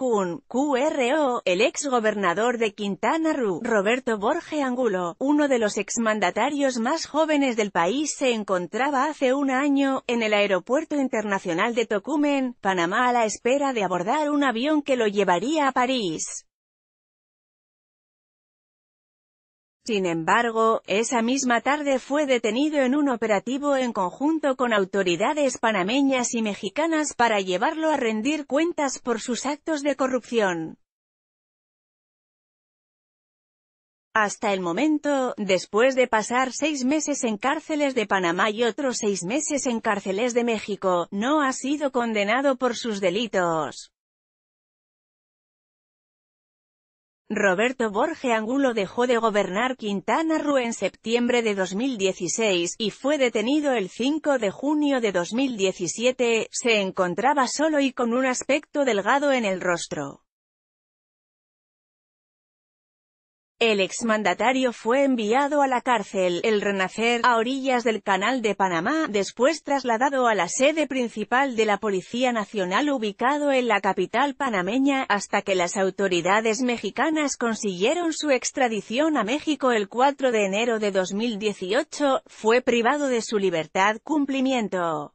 QRO, el ex gobernador de Quintana Roo, Roberto Borge Angulo, uno de los exmandatarios más jóvenes del país se encontraba hace un año, en el aeropuerto internacional de Tocumen, Panamá a la espera de abordar un avión que lo llevaría a París. Sin embargo, esa misma tarde fue detenido en un operativo en conjunto con autoridades panameñas y mexicanas para llevarlo a rendir cuentas por sus actos de corrupción. Hasta el momento, después de pasar seis meses en cárceles de Panamá y otros seis meses en cárceles de México, no ha sido condenado por sus delitos. Roberto Borge Angulo dejó de gobernar Quintana Roo en septiembre de 2016, y fue detenido el 5 de junio de 2017, se encontraba solo y con un aspecto delgado en el rostro. El exmandatario fue enviado a la cárcel, el Renacer, a orillas del Canal de Panamá, después trasladado a la sede principal de la Policía Nacional ubicado en la capital panameña, hasta que las autoridades mexicanas consiguieron su extradición a México el 4 de enero de 2018, fue privado de su libertad cumplimiento.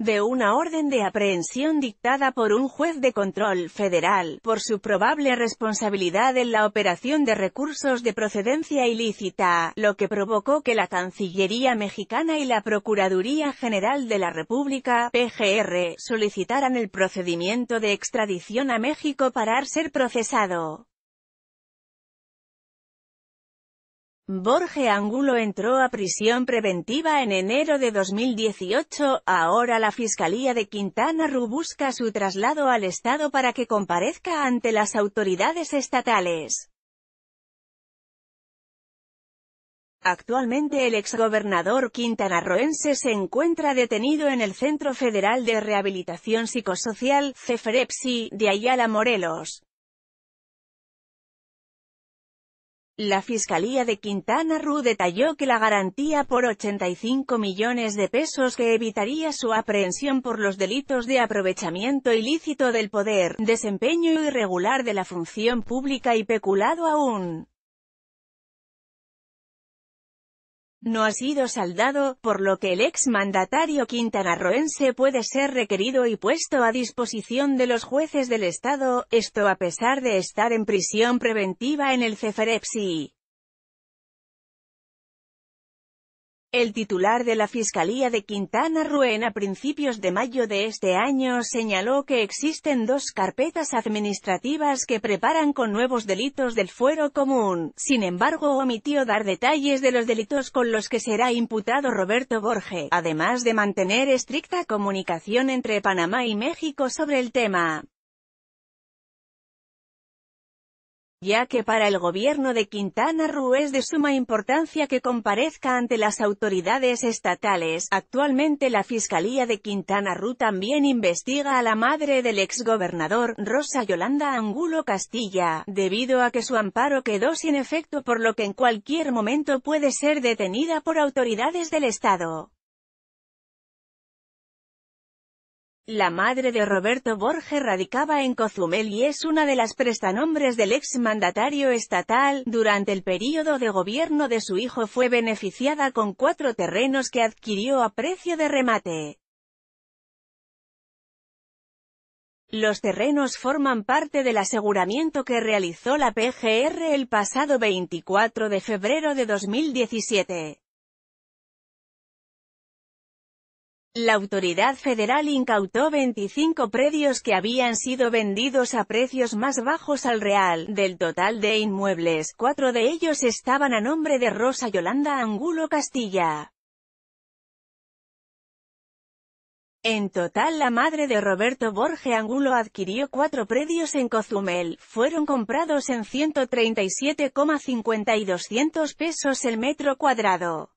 de una orden de aprehensión dictada por un juez de control federal, por su probable responsabilidad en la operación de recursos de procedencia ilícita, lo que provocó que la Cancillería mexicana y la Procuraduría General de la República, PGR, solicitaran el procedimiento de extradición a México para ser procesado. Borge Angulo entró a prisión preventiva en enero de 2018, ahora la Fiscalía de Quintana Roo busca su traslado al Estado para que comparezca ante las autoridades estatales. Actualmente el exgobernador quintanarroense se encuentra detenido en el Centro Federal de Rehabilitación Psicosocial, CEFREPSI, de Ayala Morelos. La Fiscalía de Quintana Roo detalló que la garantía por 85 millones de pesos que evitaría su aprehensión por los delitos de aprovechamiento ilícito del poder, desempeño irregular de la función pública y peculado aún. no ha sido saldado, por lo que el ex mandatario quintanarroense puede ser requerido y puesto a disposición de los jueces del Estado, esto a pesar de estar en prisión preventiva en el Ceferepsi. El titular de la Fiscalía de Quintana Roo a principios de mayo de este año señaló que existen dos carpetas administrativas que preparan con nuevos delitos del fuero común, sin embargo omitió dar detalles de los delitos con los que será imputado Roberto Borge, además de mantener estricta comunicación entre Panamá y México sobre el tema. ya que para el gobierno de Quintana Roo es de suma importancia que comparezca ante las autoridades estatales. Actualmente la Fiscalía de Quintana Roo también investiga a la madre del exgobernador, Rosa Yolanda Angulo Castilla, debido a que su amparo quedó sin efecto por lo que en cualquier momento puede ser detenida por autoridades del Estado. La madre de Roberto Borges radicaba en Cozumel y es una de las prestanombres del exmandatario estatal. Durante el período de gobierno de su hijo fue beneficiada con cuatro terrenos que adquirió a precio de remate. Los terrenos forman parte del aseguramiento que realizó la PGR el pasado 24 de febrero de 2017. La autoridad federal incautó 25 predios que habían sido vendidos a precios más bajos al real. Del total de inmuebles, cuatro de ellos estaban a nombre de Rosa Yolanda Angulo Castilla. En total la madre de Roberto Borge Angulo adquirió cuatro predios en Cozumel, fueron comprados en 137,52 pesos el metro cuadrado.